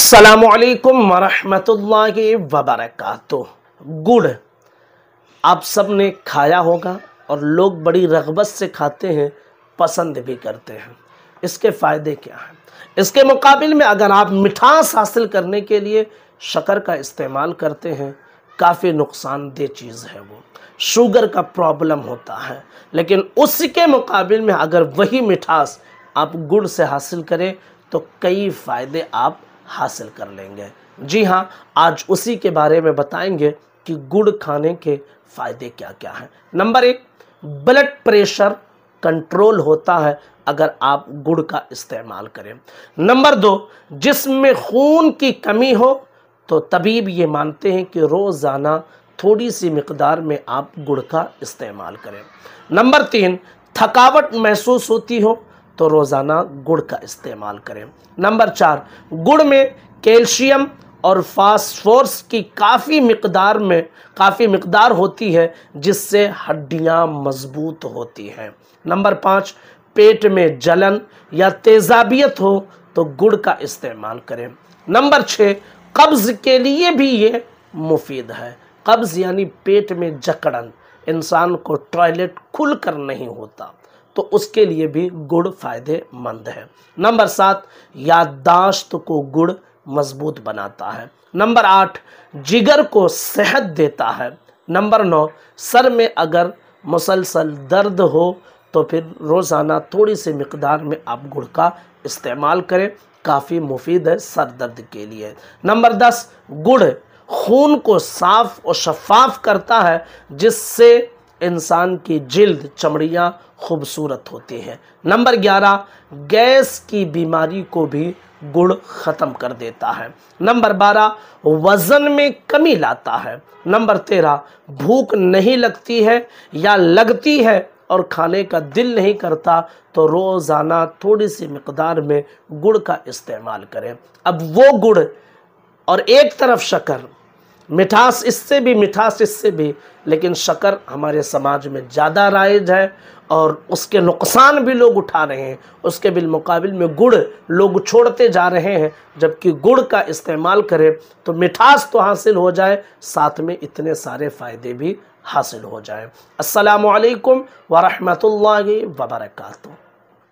السلام علیکم ورحمۃ اللہ وبرکاتہ گڑ آپ سب نے کھایا ہوگا اور لوگ بڑی رغبت سے کھاتے ہیں پسند بھی کرتے ہیں اس کے فائدے کیا ہیں اس کے مقابل میں اگر آپ مٹھاس حاصل کرنے کے لیے شکر کا استعمال کرتے ہیں کافی نقصان دہ چیز ہے وہ شوگر کا پرابلم ہوتا ہے لیکن اس کے مقابل میں اگر وہی مٹھاس آپ گڑ سے حاصل کریں تو کئی فائدے آپ حاصل کر لیں گے جی ہاں آج اسی کے بارے میں بتائیں گے کہ گڑ کھانے کے فائدے کیا کیا ہیں نمبر ایک بلڈ پریشر کنٹرول ہوتا ہے اگر آپ گڑ کا استعمال کریں نمبر دو جسم میں خون کی کمی ہو تو طبیب یہ مانتے ہیں کہ روزانہ تھوڑی سی مقدار میں آپ گڑ کا استعمال کریں نمبر تین تھکاوٹ محسوس ہوتی ہو تو روزانہ گڑ کا استعمال کریں نمبر چار گڑ میں کیلشیم اور فاسفورس کی کافی مقدار میں کافی مقدار ہوتی ہے جس سے ہڈیاں مضبوط ہوتی ہیں نمبر پانچ پیٹ میں جلن یا تیزابیت ہو تو گڑ کا استعمال کریں نمبر چھ قبض کے لیے بھی یہ مفید ہے قبض یعنی پیٹ میں جکڑن انسان کو ٹوائلٹ کھل کر نہیں ہوتا تو اس کے لیے بھی گڑ فائدے مند ہے نمبر سات یادداشت کو گڑ مضبوط بناتا ہے نمبر آٹھ جگر کو صحت دیتا ہے نمبر نو سر میں اگر مسلسل درد ہو تو پھر روزانہ تھوڑی سی مقدار میں آپ گڑ کا استعمال کریں کافی مفید ہے سر درد کے لیے نمبر دس گڑ خون کو صاف و شفاف کرتا ہے جس سے انسان کی جلد چمڑیاں خوبصورت ہوتی ہیں نمبر گیارہ گیس کی بیماری کو بھی گڑ ختم کر دیتا ہے نمبر بارہ وزن میں کمی لاتا ہے نمبر تیرہ بھوک نہیں لگتی ہے یا لگتی ہے اور کھانے کا دل نہیں کرتا تو روزانہ تھوڑی سی مقدار میں گڑ کا استعمال کریں اب وہ گڑ اور ایک طرف شکر مٹھاس اس سے بھی مٹھاس اس سے بھی لیکن شکر ہمارے سماج میں زیادہ رائج ہے اور اس کے نقصان بھی لوگ اٹھا رہے ہیں اس کے بالمقابل میں گڑ لوگ چھوڑتے جا رہے ہیں جبکہ گڑ کا استعمال کرے تو مٹھاس تو حاصل ہو جائے ساتھ میں اتنے سارے فائدے بھی حاصل ہو جائیں السلام علیکم ورحمۃ اللہ وبرکاتہ